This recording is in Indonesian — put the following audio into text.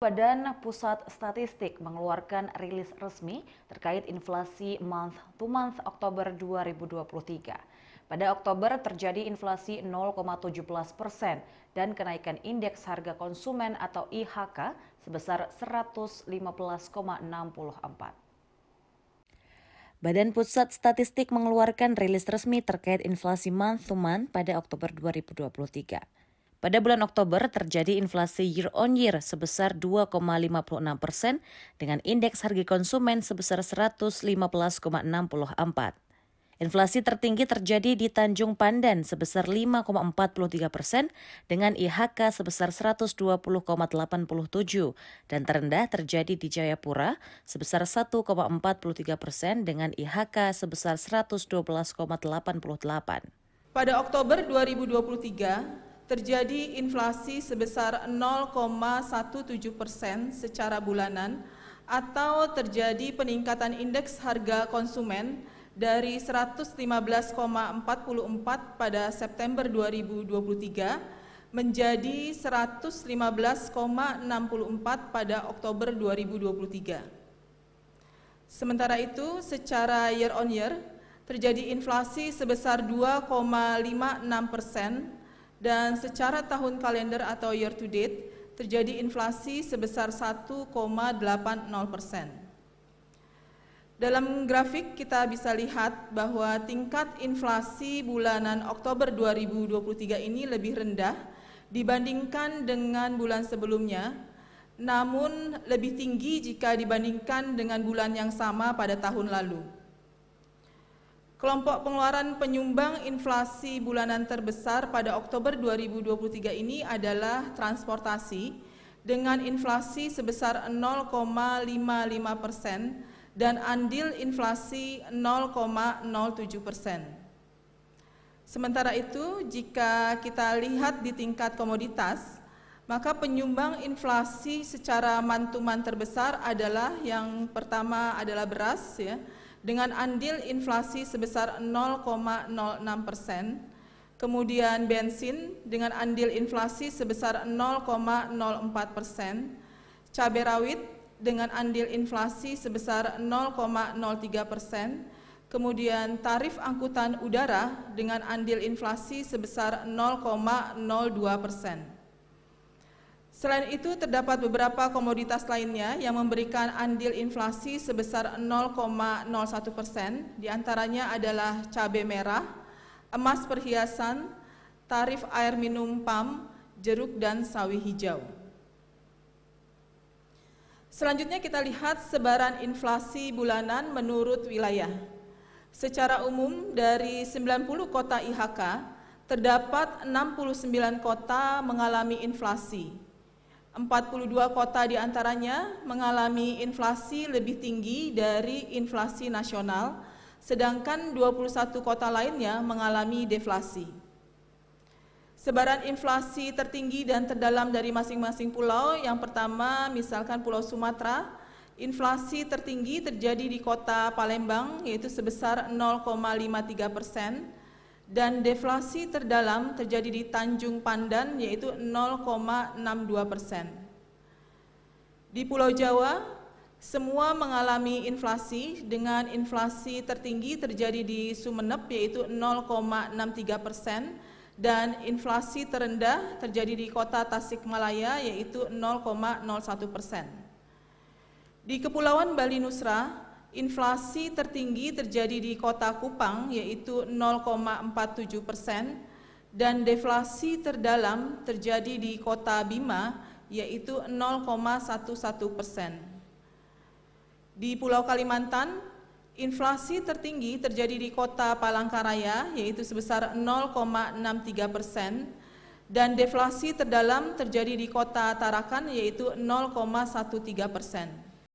Badan Pusat Statistik mengeluarkan rilis resmi terkait inflasi month to month Oktober 2023. Pada Oktober terjadi inflasi 0,17 persen dan kenaikan indeks harga konsumen atau IHK sebesar 115,64. Badan Pusat Statistik mengeluarkan rilis resmi terkait inflasi month to month pada Oktober 2023. Pada bulan Oktober terjadi inflasi year on year sebesar 2,56 persen dengan indeks harga konsumen sebesar 115,64. Inflasi tertinggi terjadi di Tanjung Pandan sebesar 5,43 persen dengan IHK sebesar 120,87 dan terendah terjadi di Jayapura sebesar 1,43 persen dengan IHK sebesar 112,88. Pada Oktober 2023, terjadi inflasi sebesar 0,17 persen secara bulanan atau terjadi peningkatan indeks harga konsumen dari 115,44 pada September 2023 menjadi 115,64 pada Oktober 2023. Sementara itu, secara year on year terjadi inflasi sebesar 2,56 persen dan secara tahun kalender atau year to date terjadi inflasi sebesar 1,80 persen. Dalam grafik kita bisa lihat bahwa tingkat inflasi bulanan Oktober 2023 ini lebih rendah dibandingkan dengan bulan sebelumnya, namun lebih tinggi jika dibandingkan dengan bulan yang sama pada tahun lalu. Kelompok pengeluaran penyumbang inflasi bulanan terbesar pada Oktober 2023 ini adalah transportasi dengan inflasi sebesar 0,55 persen dan andil inflasi 0,07 persen. Sementara itu, jika kita lihat di tingkat komoditas, maka penyumbang inflasi secara mantuman terbesar adalah yang pertama adalah beras ya, dengan andil inflasi sebesar 0,06 persen, kemudian bensin dengan andil inflasi sebesar 0,04 persen, cabai rawit dengan andil inflasi sebesar 0,03 persen, kemudian tarif angkutan udara dengan andil inflasi sebesar 0,02 persen. Selain itu, terdapat beberapa komoditas lainnya yang memberikan andil inflasi sebesar 0,01 persen, diantaranya adalah cabai merah, emas perhiasan, tarif air minum PAM, jeruk dan sawi hijau. Selanjutnya kita lihat sebaran inflasi bulanan menurut wilayah. Secara umum dari 90 kota IHK, terdapat 69 kota mengalami inflasi, 42 kota diantaranya mengalami inflasi lebih tinggi dari inflasi nasional, sedangkan 21 kota lainnya mengalami deflasi. Sebaran inflasi tertinggi dan terdalam dari masing-masing pulau, yang pertama misalkan Pulau Sumatera, inflasi tertinggi terjadi di kota Palembang yaitu sebesar 0,53 persen, dan deflasi terdalam terjadi di Tanjung Pandan yaitu 0,62 persen. Di Pulau Jawa, semua mengalami inflasi dengan inflasi tertinggi terjadi di Sumeneb yaitu 0,63 persen dan inflasi terendah terjadi di kota Tasikmalaya yaitu 0,01 persen. Di Kepulauan Bali Nusra, Inflasi tertinggi terjadi di kota Kupang yaitu 0,47 persen dan deflasi terdalam terjadi di kota Bima yaitu 0,11 persen. Di Pulau Kalimantan, inflasi tertinggi terjadi di kota Palangkaraya yaitu sebesar 0,63 persen dan deflasi terdalam terjadi di kota Tarakan yaitu 0,13 persen.